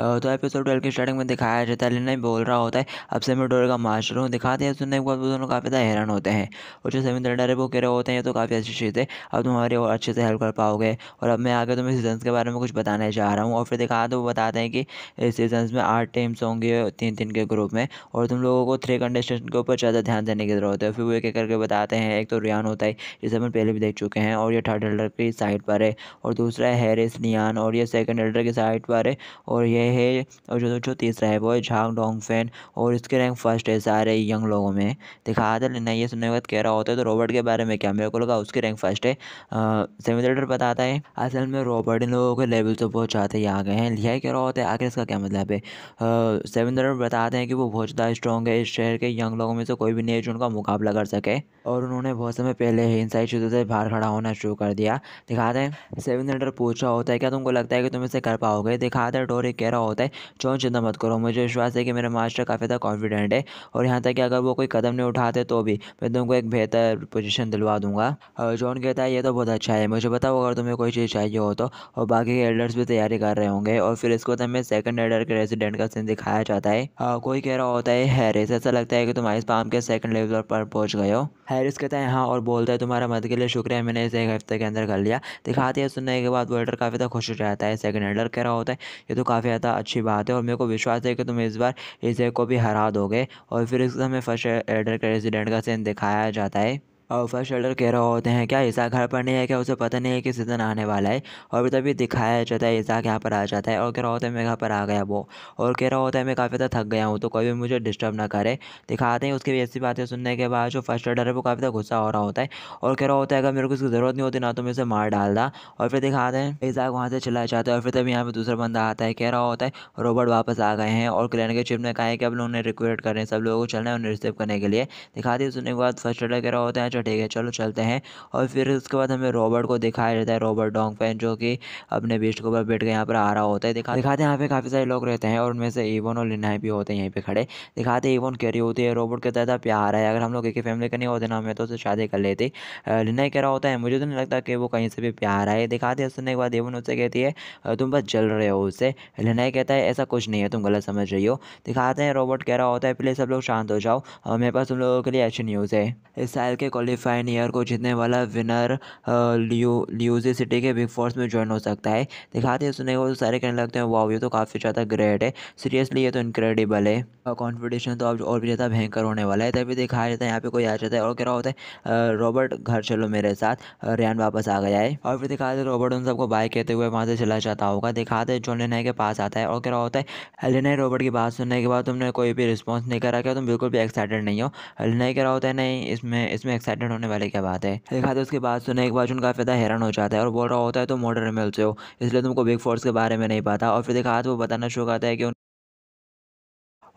तो episode twelve की starting में दिखाया जाता है लेना बोल रहा होता है अब सेमी डोर का मास्टर हूँ दिखाते हैं सुनने के बाद वो दोनों काफ़ी ज़्यादा हैरान होते हैं और जो सेमी डर है वो कह रहे होते हैं तो काफ़ी अच्छी चीज़ है अब तुम्हारी और अच्छे से हेल्प कर पाओगे और अब मैं आगे तुम्हें सीजन के बारे में कुछ बताने जा रहा हूँ और फिर दिखा दो बताते हैं कि सीजन्स में आठ टीम्स होंगे तीन तीन के ग्रुप में और तुम लोगों को थ्री कंडीशन के ऊपर ज़्यादा ध्यान देने की ज़रूरत है फिर वो एक एक करके बताते हैं एक तो रियान होता है जिसे हम पहले भी देख चुके हैं और ये थर्ड हेल्डर की साइड पर है और दूसरा है हैरिस नियान और ये सेकेंड हेल्डर की साइड पर है और ये है और जो जो तीसरा है वो है झांग डोंग फैन और इसके रैंक फर्स्ट है सारे यंग लोगों में दिखा आदल नहीं ये सुनने के बाद कह रहा होता है तो रॉबर्ट के बारे में क्या मेरे को लगा उसकी रैंक फर्स्ट है सेमिलेटर बताता है असल में रॉबर्ट इन लोगों के लेवल तो बहुत चाहते ही आ गए हैं लिहाई कह रहा होता है आखिर इसका क्या मतलब है सेमिलेटर बताते हैं कि वो बहुत ज़्यादा स्ट्रॉन्ग है इस शहर के यंग लोगों में से कोई भी नहीं है जो उनका मुकाबला कर सके और उन्होंने बहुत समय पहले ही इन सारी चीज़ों से बाहर खड़ा होना शुरू कर दिया दिखा दें सेवन सेंटर पूछ रहा होता है क्या तुमको लगता है कि तुम इसे कर पाओगे दिखा दें डोरी कह रहा होता है चौन चिंता मत करो मुझे विश्वास है कि मेरे मास्टर काफ़ी ज़्यादा कॉन्फिडेंट है और यहाँ तक कि अगर वो कोई कदम नहीं उठाते तो भी मैं तुमको एक बेहतर पोजीशन दिलवा दूंगा और जॉन कहता है ये तो बहुत अच्छा है मुझे बताओ अगर तुम्हें कोई चीज़ चाहिए हो तो और बाकी के एल्डर्स भी तैयारी कर रहे होंगे और फिर इसको हमें सेकंड एल्डर के रेजिडेंट का सीन दिखाया जाता है कोई कह रहा होता है हैरिस ऐसा लगता है कि तुम आइस पाम के सेकंड लेवल पर पहुंच गए हो आयरिस कहता है हाँ और बोलता है तुम्हारा मदद के लिए शुक्रिया मैंने इसे एक हफ्ते के अंदर कर लिया दिखाती है सुनने के बाद वो एडर काफ़ी ज़्यादा खुश हो जाता है सेकेंड एडर कह रहा होता है ये तो काफ़ी ज़्यादा अच्छी बात है और मेरे को विश्वास है कि तुम इस बार इसे को भी हरा दोगे और फिर इसमें फर्स्ट एडर के रेजिडेंट का सीन दिखाया जाता है और फर्स्ट एडर कह रहे होते हैं क्या ईसा घर पर नहीं है क्या उसे पता नहीं है कि सीज़न आने वाला है और भी तभी दिखाया जाता है ईसा यहाँ पर आ जाता है और कह रहा होता है मैं घर पर आ गया वो और कह रहा होता है मैं काफ़ी ज़्यादा थक गया हूँ तो कोई भी मुझे डिस्टर्ब ना करे दिखाते हैं उसकी ऐसी बातें सुनने के बाद जो फर्स्ट एडर है वो काफ़ी ज़्यादा गुस्सा हो रहा होता है और कह रहा होता है अगर मेरे को उसकी ज़रूरत नहीं होती ना तो मैं उसे मार डालता और फिर दिखाते हैं ईसा वहाँ से चला जाता है और फिर तभी यहाँ पर दूसरा बंदा आता है कह रहा होता है रोबोट वापस आ गए हैं और क्लैन के चिप ने कहा है कि अब लोग उन्हें रिक्वेट करें सब लोगों को चलना है उन्हें रिसीव करने के लिए दिखाते सुनने के बाद फर्स्ट एडर कह रहा होता है अच्छा ठीक है चलो चलते हैं और फिर उसके बाद हमें रॉबर्ट को दिखाया जाता है रॉबर्ट डोंग फैन जो कि अपने बेस्ट के ऊपर बैठ के यहाँ पर आ रहा होता है दिखा दिखाते हैं यहाँ पे काफ़ी सारे लोग रहते हैं और उनमें से एवन और लिनाई भी होते हैं यहीं पर खड़े दिखाते एवन कैरी होती है रॉबर्ट कहता था प्यार है अगर हम लोग एक ही फैमिली का नहीं होते ना हमें तो उसे शादी कर लेते लिनाई कह रहा होता है मुझे तो नहीं लगता कि वो कहीं से भी प्यार आए दिखाते हैं सुनने के बाद एवन उससे कहती है तुम बस जल रहे हो उससे लिनाई कहता है ऐसा कुछ नहीं है तुम गलत समझ रही हो दिखाते हैं रॉबर्ट कह रहा होता है प्लीज़ सब लोग शांत हो जाओ मेरे पास तुम लोगों के लिए अच्छी न्यूज़ है इस साल के कॉलेज क्वालिफाइन ईयर को जीतने वाला विनर लियो ल्यूजी सिटी के बिग फोर्स में ज्वाइन हो सकता है दिखाते हैं सुने को तो सारे कहने लगते हैं वाह ये तो काफ़ी ज़्यादा ग्रेट है सीरियसली ये तो इनक्रेडिबल है कॉम्पिटिशन तो अब और भी ज़्यादा भयंकर होने वाला है तभी दिखाया जाता है यहाँ पे कोई आ जाता है और कह रहा होता है रॉबर्ट घर चलो मेरे साथ रियान वापस आ गया है और फिर दिखाते रॉबर्ट उन सबको बाइक कहते हुए वहाँ से चला जाता होगा दिखाते जॉन लेनाई के पास आता है और कह रहा होता है लेनाई रॉबर्ट की बात सुनने के बाद तुमने कोई भी रिस्पॉन्स नहीं करा क्या तुम बिल्कुल भी एक्साइटेड नहीं हो लेनाई कह रहा होता है नहीं इसमें इसमें एक्साइट एक्साइटेड होने वाले क्या बात है देखा उसके बाद सुने एक बार उनका फायदा हैरान हो जाता है और बोल रहा होता है तुम तो मॉडर्न मेल से हो इसलिए तुमको बिग फोर्स के बारे में नहीं पता और फिर देखा तो वो बताना शुरू करता है कि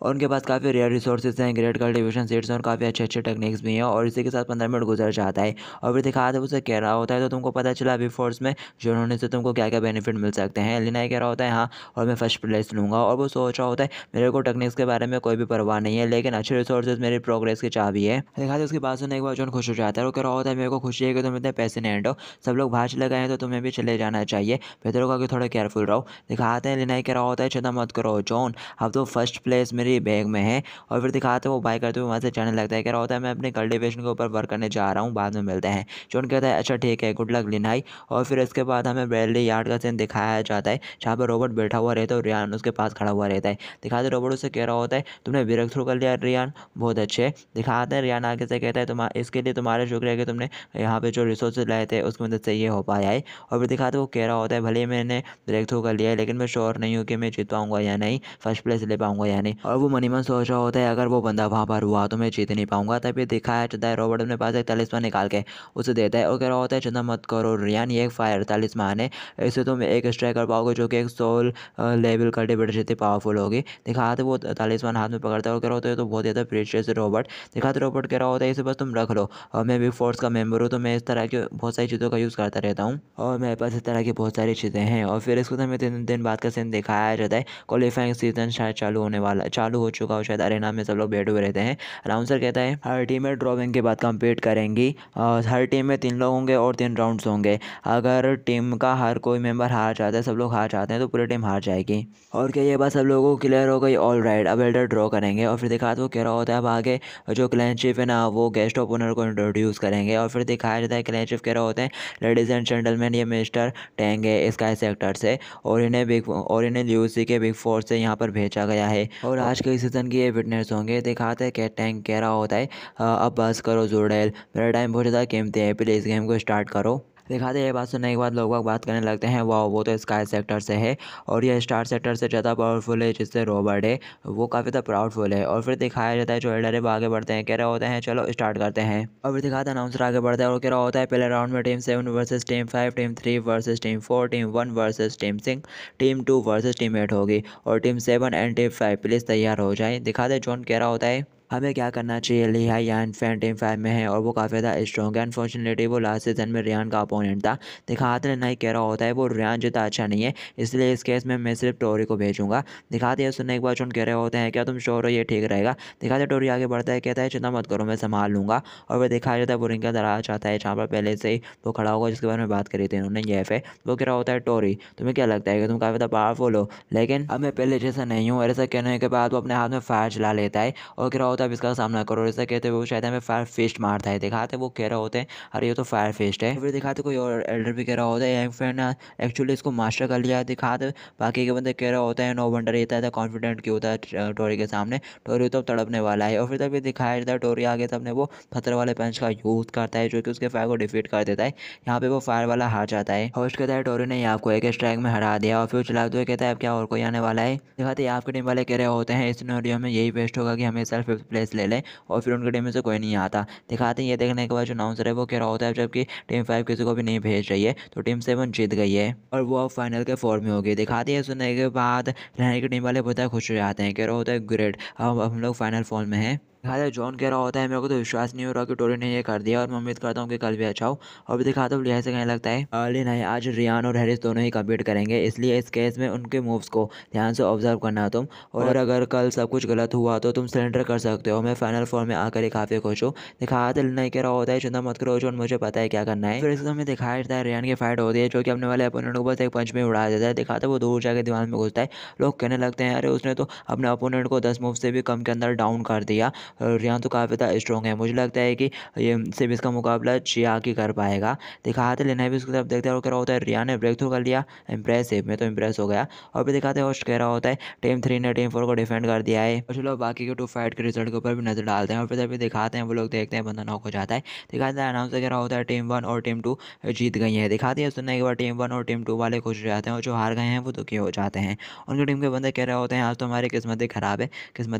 और उनके पास काफ़ी रेयर रिसोर्सेज हैं ग्रेट कल्टिवेशन सीट्स और काफ़ी अच्छे अच्छे टेक्निक्स भी हैं और इसी के साथ पंद्रह मिनट गुजर जाता है और फिर दिखा उसे कह रहा होता है तो तुमको पता चला अभी फोर्स में जो होने से तुमको क्या क्या बेनिफिट मिल सकते हैं एलिना कह रहा होता है हाँ और मैं फर्स्ट प्लेस लूँगा और वो सोच रहा होता है मेरे को टेक्निक्स के बारे में कोई भी परवाह नहीं है लेकिन अच्छे रिसोर्सेज मेरी प्रोग्रेस की चाबी है दिखा दे उसकी बात सुनने के बाद जॉन खुश हो जाता है और कह रहा होता है मेरे को खुशी है कि तुम इतने पैसे नहीं हटो सब लोग भाज चले गए हैं तो तुम्हें भी चले जाना चाहिए बेहतर होगा कि थोड़ा केयरफुल रहो दिखाते हैं लेना कह रहा होता है चिंता मत करो जोन अब तो फर्स्ट प्लेस मेरी मेरे बैग में है और फिर दिखाते हैं वो बाय करते हुए वहाँ से चढ़ने लगता है कह रहा होता है मैं अपने कल्टिवेशन के ऊपर वर्क करने जा रहा हूँ बाद में मिलते हैं जॉन कहता है अच्छा ठीक है गुड लक लिनाई और फिर इसके बाद हमें ब्रैडली यार्ड का सीन दिखाया जाता है जहाँ पर रोबोट बैठा हुआ रहता है और रियान उसके पास खड़ा हुआ रहता है दिखाते रोबोट उसे कह रहा होता है तुमने ब्रेक थ्रू कर लिया रियान बहुत अच्छे दिखाते हैं रियान आगे से कहता है इसके लिए तुम्हारा शुक्रिया कि तुमने यहाँ पे जो रिसोर्स लाए थे उसकी मदद से ये हो पाया है और फिर दिखाते वो कह रहा होता है भले मैंने ब्रेक थ्रू कर लिया है लेकिन मैं श्योर नहीं हूँ कि मैं जीत पाऊँगा या नहीं फर्स्ट प्लेस ले पाऊँगा या नहीं और वो मनी मन सोच रहा होता है अगर वो बंदा वहाँ पर हुआ तो मैं जीत नहीं पाऊंगा तभी दिखाया जाता है रॉबर्ट अपने पास एक तालिस्मान निकाल के उसे देता है और कह रहा होता है चिंता मत करो रियान ये एक फायर तालिस्मान है इससे तुम एक स्ट्राइकर पाओगे जो कि एक सोल लेवल डिबेट जितनी पावरफुल होगी दिखाते तो वो तालिस्मान हाथ में पकड़ता है और कह रहा होता है तो बहुत ज़्यादा प्रेशियस रॉबर्ट दिखाते तो रॉबर्ट कह रहा होता है इसे बस तुम रख लो और मैं भी फोर्स का मेम्बर हूँ तो मैं इस तरह की बहुत सारी चीज़ों का यूज़ करता रहता हूँ और मेरे पास इस तरह की बहुत सारी चीज़ें हैं और फिर इसको तो हमें तीन दिन बाद का सीन दिखाया जाता है क्वालिफाइंग सीजन शायद चालू होने वाला चालू चालू हो चुका हो शायद अरेना में सब लोग बैठे हुए रहते हैं अनाउंसर कहता है हर टीम में ड्रॉबिंग के बाद कम्पीट करेंगी हर टीम में तीन लोग होंगे और तीन राउंड्स होंगे अगर टीम का हर कोई मेंबर हार जाता है सब लोग हार जाते हैं तो पूरी टीम हार जाएगी और क्या ये बात सब लोगों को क्लियर हो गई ऑल राइट अब एल्डर ड्रॉ करेंगे और फिर दिखा तो कह रहा होता है अब आगे जो क्लैन चीफ है ना वो गेस्ट ऑफ ओनर को इंट्रोड्यूस करेंगे और फिर दिखाया जाता है क्लैन चीफ कह रहा होता है लेडीज़ एंड जेंटलमैन ये मिस्टर टैंग है स्काई सेक्टर से और इन्हें बिग और इन्हें ल्यूसी के बिग फोर से यहाँ पर भेजा गया है और आज के सीज़न की ये फिटनेस होंगे दिखाते हैं कि टैंक कह रहा होता है अब बस करो जोडेल मेरा टाइम बहुत ज़्यादा कीमती है प्लीज़ गेम को स्टार्ट करो दिखाते ये बात सुनने के बाद लोग बाग बात करने लगते हैं वाह वो तो स्काई सेक्टर से है और यह स्टार सेक्टर से ज़्यादा पावरफुल है जिससे रॉबर्ट है वो काफ़ी ज़्यादा प्राउडफुल है और फिर दिखाया जाता है जो एल्डर है वो आगे बढ़ते हैं कह रहे होते हैं चलो स्टार्ट करते हैं और फिर दिखाते अनाउंसर आगे बढ़ते हैं और कह रहा होता है पहले राउंड में team seven versus team five team three versus team four team one versus team सिंह team two versus team eight होगी और team seven and team five please तैयार हो जाए दिखाते जोन कह रहा होता है हमें क्या करना चाहिए लिहा यान फैन टीम फाइव में है और वो काफ़ी ज़्यादा स्ट्रॉग है अनफॉर्चुनेटली वो लास्ट सीजन में रियान का अपोनेंट था दिखाते ने नहीं कह रहा होता है वो रियान जितना अच्छा नहीं है इसलिए इस केस में मैं सिर्फ टोरी को भेजूंगा दिखाते हैं सुनने के बाद चुन कह रहे होते हैं क्या तुम शोर हो ये ठीक रहेगा दिखाते टोरी आगे बढ़ता है कहता है चिंता मत करो मैं संभाल लूँगा और वह दिखा जाता है बुरिंग का दरार चाहता है जहाँ पर पहले से ही वो खड़ा होगा जिसके बारे में बात करी थी उन्होंने ये वो कह रहा होता है टोरी तुम्हें क्या लगता है कि तुम काफ़ी ज़्यादा पावरफुल हो लेकिन अब मैं पहले जैसा नहीं हूँ और ऐसा कहने के बाद वो अपने हाथ में फायर चला लेता है और कह रहा होता होता तो है इसका सामना करो ऐसा कहते हुए शायद हमें फायर फेस्ट मारता है दिखाते वो कह रहे होते हैं अरे ये तो फायर फेस्ट है फिर दिखाते कोई और एल्डर भी कह रहा होता है फिर ना एक्चुअली इसको मास्टर कर लिया दिखाते बाकी के बंदे कह रहा होता है नो वंडर ये था कॉन्फिडेंट क्यों होता है टोरी के सामने टोरी तो तड़पने वाला है और फिर तभी दिखाया जाता है टोरी आगे तब ने वो पत्थर वाले पंच का यूज़ करता है जो कि उसके फायर को डिफीट कर देता है यहाँ पे वो फायर वाला हार जाता है होस्ट कहता है टोरी ने आपको एक स्ट्राइक में हरा दिया और फिर चला कहता है अब क्या और कोई आने वाला है दिखाते आपके टीम वाले कह रहे होते हैं इस नोरियो में यही बेस्ट होगा कि हमें सेल्फ प्लेस ले लें और फिर उनके टीम में से कोई नहीं आता दिखाते हैं ये देखने के बाद जो नाउंसर है वो कह रहा होता है जबकि टीम फाइव किसी को भी नहीं भेज रही है तो टीम सेवन जीत गई है और वो अब फाइनल के फॉर्म में होगी दिखाती है सुनने के बाद रहने की टीम वाले बहुत खुश हो जाते हैं कह रहा होता है ग्रेट अब हम लोग फाइनल फॉर्म में हैं दिखाता जॉन कह रहा होता है मेरे को तो विश्वास नहीं हो रहा कि टोरी ने ये कर दिया और मैं उम्मीद करता हूँ कि कल भी अच्छा हो और भी दिखाता हूँ लिहाज से कहने लगता है नहीं आज रियान और हैरिस दोनों ही कम्पीट करेंगे इसलिए इस केस में उनके मूव्स को ध्यान से ऑब्जर्व करना तुम और अगर कल सब कुछ गलत हुआ तो तुम सरेंडर कर सकते हो मैं फाइनल फॉर में आकर ही काफ़ी खुश हूँ दिखाते नहीं कह रहा होता है चिंता मत करो जो मुझे पता है क्या करना है फिर इसको हमें दिखाया जाता है रियान की फाइट होती है जो कि अपने वाले अपोनेंट को बस एक पंच में उड़ा देता है दिखाता है वो दूर जाकर दिमाग में घुसता है लोग कहने लगते हैं अरे उसने तो अपने अपोनेंट को दस मूव से भी कम के अंदर डाउन कर दिया रियान तो काफ़ी ज़्यादा स्ट्रॉन्ग है मुझे लगता है कि ये सिर्फ इसका मुकाबला चिया की कर पाएगा दिखाते लेना भी उसकी तरफ देखते हैं और कह रहा होता है रिया ने ब्रेक थ्रू कर लिया इंप्रेसिव में तो इम्प्रेस हो गया और भी दिखाते हैं कह रहा होता है टीम थ्री ने टीम फोर को डिफेंड कर दिया है और चलो बाकी के टू फाइट के रिजल्ट के ऊपर भी नज़र डालते हैं और फिर भी दिखाते हैं वो लोग देखते हैं बंदा नॉक हो जाता है दिखाते हैं अनाउंस कह रहा होता है टीम वन और टीम टू जीत गई है दिखाती है सुनने के बाद टीम वन और टीम टू वाले खुश हो जाते हैं और जो हार गए हैं वो दुखी हो जाते हैं उनकी टीम के बंदे कह रहे होते हैं आज तो हमारी किस्मत ही ख़राब है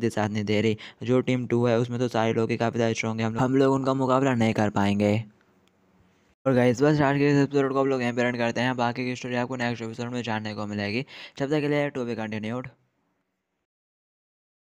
ही साथ नहीं दे रही जो टीम टू टू है उसमें तो सारे लोग काफ़ी ज़्यादा स्ट्रॉग है हम लोग हम लोग उनका मुकाबला नहीं कर पाएंगे और गाइस बस आज के एपिसोड को आप लोग यहाँ पेरेंट करते हैं बाकी की स्टोरी आपको नेक्स्ट एपिसोड में जानने को मिलेगी तब तक के लिए टू बी कंटिन्यूड